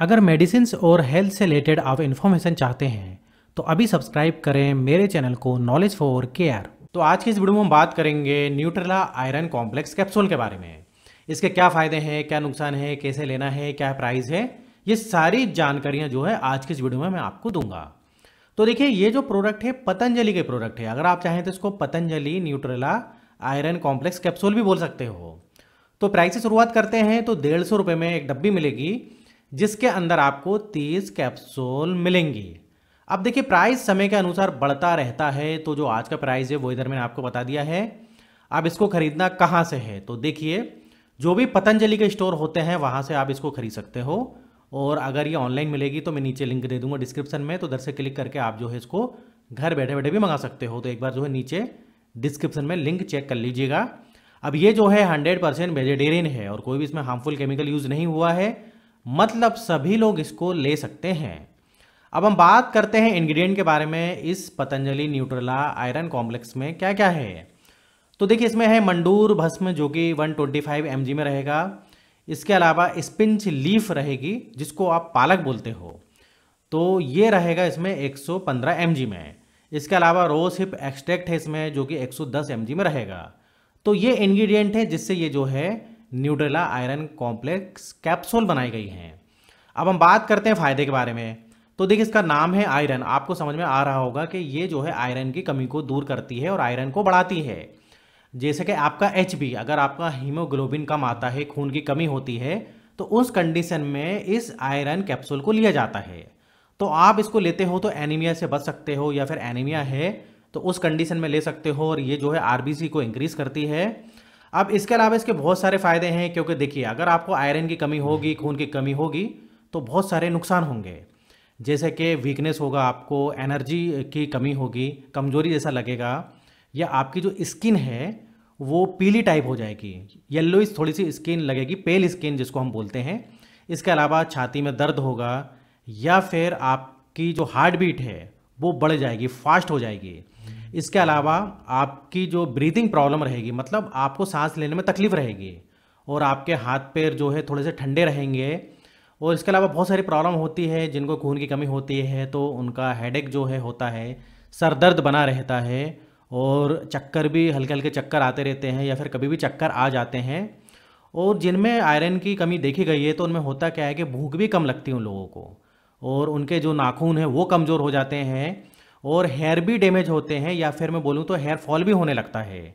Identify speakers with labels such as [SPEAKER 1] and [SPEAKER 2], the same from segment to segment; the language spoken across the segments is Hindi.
[SPEAKER 1] अगर मेडिसिन और हेल्थ से रिलेटेड आप इन्फॉर्मेशन चाहते हैं तो अभी सब्सक्राइब करें मेरे चैनल को नॉलेज फॉर केयर तो आज के इस वीडियो में हम बात करेंगे न्यूट्रेला आयरन कॉम्प्लेक्स कैप्सूल के बारे में इसके क्या फ़ायदे हैं क्या नुकसान है कैसे लेना है क्या प्राइस है ये सारी जानकारियाँ जो है आज की इस वीडियो में मैं आपको दूंगा तो देखिए ये जो प्रोडक्ट है पतंजलि के प्रोडक्ट है अगर आप चाहें तो इसको Patanjali Nutrela iron complex capsule भी बोल सकते हो तो प्राइस से शुरुआत करते हैं तो डेढ़ सौ रुपये में एक डब्बी मिलेगी जिसके अंदर आपको तीस कैप्सूल मिलेंगे अब देखिए प्राइस समय के अनुसार बढ़ता रहता है तो जो आज का प्राइस है वो इधर मैंने आपको बता दिया है अब इसको खरीदना कहाँ से है तो देखिए जो भी पतंजलि के स्टोर होते हैं वहाँ से आप इसको खरीद सकते हो और अगर ये ऑनलाइन मिलेगी तो मैं नीचे लिंक दे दूंगा डिस्क्रिप्शन में तो उधर से क्लिक करके आप जो है इसको घर बैठे बैठे भी मंगा सकते हो तो एक बार जो है नीचे डिस्क्रिप्शन में लिंक चेक कर लीजिएगा अब ये जो है हंड्रेड परसेंट वेजिटेरियन है और कोई भी इसमें हार्मफुल केमिकल यूज़ नहीं हुआ है मतलब सभी लोग इसको ले सकते हैं अब हम बात करते हैं इंग्रेडिएंट के बारे में इस पतंजलि न्यूट्रला आयरन कॉम्प्लेक्स में क्या क्या है तो देखिए इसमें है मंडूर भस्म जो कि 125 ट्वेंटी में रहेगा इसके अलावा स्पिंच लीफ रहेगी जिसको आप पालक बोलते हो तो ये रहेगा इसमें 115 सौ में इसके अलावा रोज हिप एक्सट्रैक्ट है इसमें जो कि 110 सौ में रहेगा तो ये इन्ग्रीडियंट है जिससे ये जो है न्यूट्रेला आयरन कॉम्प्लेक्स कैप्सूल बनाई गई हैं अब हम बात करते हैं फ़ायदे के बारे में तो देखिए इसका नाम है आयरन आपको समझ में आ रहा होगा कि ये जो है आयरन की कमी को दूर करती है और आयरन को बढ़ाती है जैसे कि आपका एच अगर आपका हीमोग्लोबिन कम आता है खून की कमी होती है तो उस कंडीशन में इस आयरन कैप्सूल को लिया जाता है तो आप इसको लेते हो तो एनीमिया से बच सकते हो या फिर एनीमिया है तो उस कंडीशन में ले सकते हो और ये जो है आरबीसी को इंक्रीज़ करती है अब इसके अलावा इसके बहुत सारे फ़ायदे हैं क्योंकि देखिए अगर आपको आयरन की कमी होगी खून की कमी होगी तो बहुत सारे नुकसान होंगे जैसे कि वीकनेस होगा आपको एनर्जी की कमी होगी कमजोरी जैसा लगेगा या आपकी जो स्किन है वो पीली टाइप हो जाएगी येल्लो थोड़ी सी स्किन लगेगी पेल स्किन जिसको हम बोलते हैं इसके अलावा छाती में दर्द होगा या फिर आपकी जो हार्ट बीट है वो बढ़ जाएगी फास्ट हो जाएगी इसके अलावा आपकी जो ब्रीथिंग प्रॉब्लम रहेगी मतलब आपको सांस लेने में तकलीफ रहेगी और आपके हाथ पैर जो है थोड़े से ठंडे रहेंगे और इसके अलावा बहुत सारी प्रॉब्लम होती है जिनको खून की कमी होती है तो उनका हेडेक जो है होता है सर दर्द बना रहता है और चक्कर भी हल्के हल्के चक्कर आते रहते हैं या फिर कभी भी चक्कर आ जाते हैं और जिनमें आयरन की कमी देखी गई है तो उनमें होता क्या है कि भूख भी कम लगती है उन लोगों को और उनके जो नाखून है वो कमज़ोर हो जाते हैं और हेयर भी डैमेज होते हैं या फिर मैं बोलूँ तो हेयर फॉल भी होने लगता है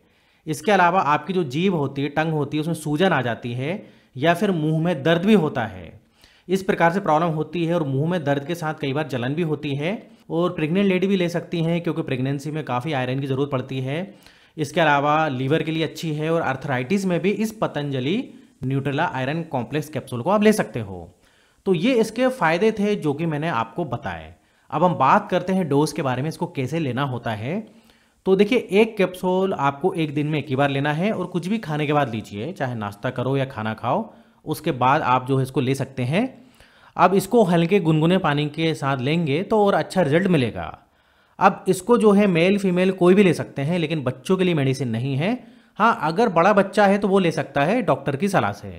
[SPEAKER 1] इसके अलावा आपकी जो जीभ होती है टंग होती है उसमें सूजन आ जाती है या फिर मुंह में दर्द भी होता है इस प्रकार से प्रॉब्लम होती है और मुंह में दर्द के साथ कई बार जलन भी होती है और प्रेग्नेंट लेडी भी ले सकती हैं क्योंकि प्रेगनेंसी में काफ़ी आयरन की ज़रूरत पड़ती है इसके अलावा लीवर के लिए अच्छी है और अर्थराइटिस में भी इस Patanjali Nutrela iron complex capsule को आप ले सकते हो तो ये इसके फ़ायदे थे जो कि मैंने आपको बताए अब हम बात करते हैं डोज के बारे में इसको कैसे लेना होता है तो देखिए एक कैप्सूल आपको एक दिन में एक ही बार लेना है और कुछ भी खाने के बाद लीजिए चाहे नाश्ता करो या खाना खाओ उसके बाद आप जो है इसको ले सकते हैं अब इसको हल्के गुनगुने पानी के साथ लेंगे तो और अच्छा रिजल्ट मिलेगा अब इसको जो है मेल फीमेल कोई भी ले सकते हैं लेकिन बच्चों के लिए मेडिसिन नहीं है हाँ अगर बड़ा बच्चा है तो वो ले सकता है डॉक्टर की सलाह से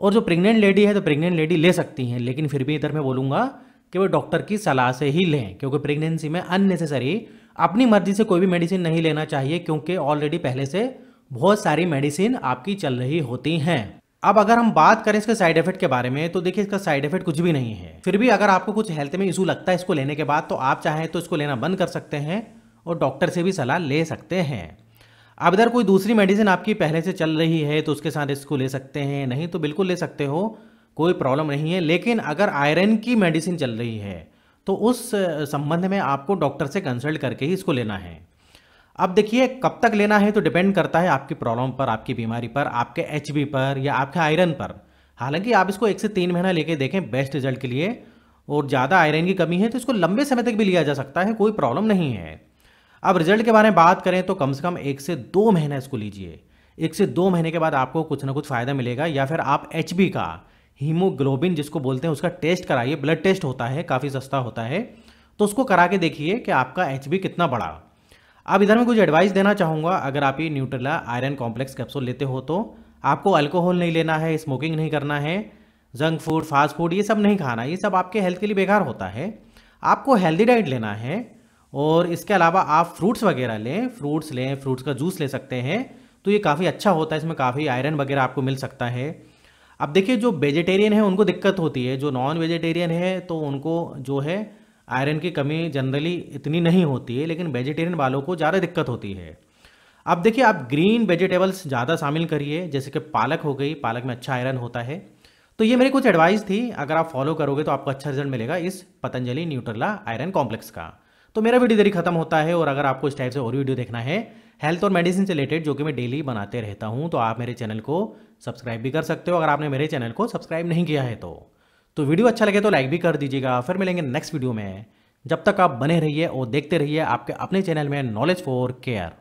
[SPEAKER 1] और जो प्रेग्नेंट लेडी है तो प्रेग्नेंट लेडी ले सकती हैं लेकिन फिर भी इधर मैं बोलूँगा कि वो डॉक्टर की सलाह से ही लें क्योंकि प्रेगनेंसी में अननेसेसरी अपनी मर्जी से कोई भी मेडिसिन नहीं लेना चाहिए क्योंकि ऑलरेडी पहले से बहुत सारी मेडिसिन आपकी चल रही होती हैं अब अगर हम बात करें इसके साइड इफेक्ट के बारे में तो देखिए इसका साइड इफेक्ट कुछ भी नहीं है फिर भी अगर आपको कुछ हेल्थ में इशू लगता है इसको लेने के बाद तो आप चाहें तो इसको लेना बंद कर सकते हैं और डॉक्टर से भी सलाह ले सकते हैं अब इधर कोई दूसरी मेडिसिन आपकी पहले से चल रही है तो उसके साथ इसको ले सकते हैं नहीं तो बिल्कुल ले सकते हो कोई प्रॉब्लम नहीं है लेकिन अगर आयरन की मेडिसिन चल रही है तो उस संबंध में आपको डॉक्टर से कंसल्ट करके ही इसको लेना है अब देखिए कब तक लेना है तो डिपेंड करता है आपकी प्रॉब्लम पर आपकी बीमारी पर आपके एच पर या आपके आयरन पर हालांकि आप इसको एक से तीन महीना लेके देखें बेस्ट रिजल्ट के लिए और ज़्यादा आयरन की कमी है तो इसको लंबे समय तक भी लिया जा सकता है कोई प्रॉब्लम नहीं है अब रिजल्ट के बारे में बात करें तो कम से कम एक से दो महीना इसको लीजिए एक से दो महीने के बाद आपको कुछ ना कुछ फ़ायदा मिलेगा या फिर आप एच का हीमोग्लोबिन जिसको बोलते हैं उसका टेस्ट कराइए ब्लड टेस्ट होता है काफ़ी सस्ता होता है तो उसको करा के देखिए कि आपका एच कितना बढ़ा अब इधर में कुछ एडवाइस देना चाहूँगा अगर आप ये न्यूट्रला आयरन कॉम्प्लेक्स कैप्सूल लेते हो तो आपको अल्कोहल नहीं लेना है स्मोकिंग नहीं करना है जंक फूड फास्ट फूड ये सब नहीं खाना ये सब आपके हेल्थ के लिए बेकार होता है आपको हेल्दी डाइट लेना है और इसके अलावा आप फ्रूट्स वगैरह लें फ्रूट्स लें फ्रूट्स का जूस ले सकते हैं तो ये काफ़ी अच्छा होता है इसमें काफ़ी आयरन वगैरह आपको मिल सकता है अब देखिए जो वेजिटेरियन है उनको दिक्कत होती है जो नॉन वेजिटेरियन है तो उनको जो है आयरन की कमी जनरली इतनी नहीं होती है लेकिन वेजिटेरियन वालों को ज़्यादा दिक्कत होती है अब देखिए आप ग्रीन वेजिटेबल्स ज़्यादा शामिल करिए जैसे कि पालक हो गई पालक में अच्छा आयरन होता है तो ये मेरी कुछ एडवाइस थी अगर आप फॉलो करोगे तो आपको अच्छा रिजल्ट मिलेगा इस पतंजलि न्यूट्रला आयरन कॉम्प्लेक्स का तो मेरा वीडियो देरी खत्म होता है और अगर आपको इस टाइप से और वीडियो देखना है हेल्थ और मेडिसिन से रिलेटेड जो कि मैं डेली बनाते रहता हूँ तो आप मेरे चैनल को सब्सक्राइब भी कर सकते हो अगर आपने मेरे चैनल को सब्सक्राइब नहीं किया है तो तो वीडियो अच्छा लगे तो लाइक भी कर दीजिएगा फिर मिलेंगे नेक्स्ट वीडियो में जब तक आप बने रहिए और देखते रहिए आपके अपने चैनल में नॉलेज फॉर केयर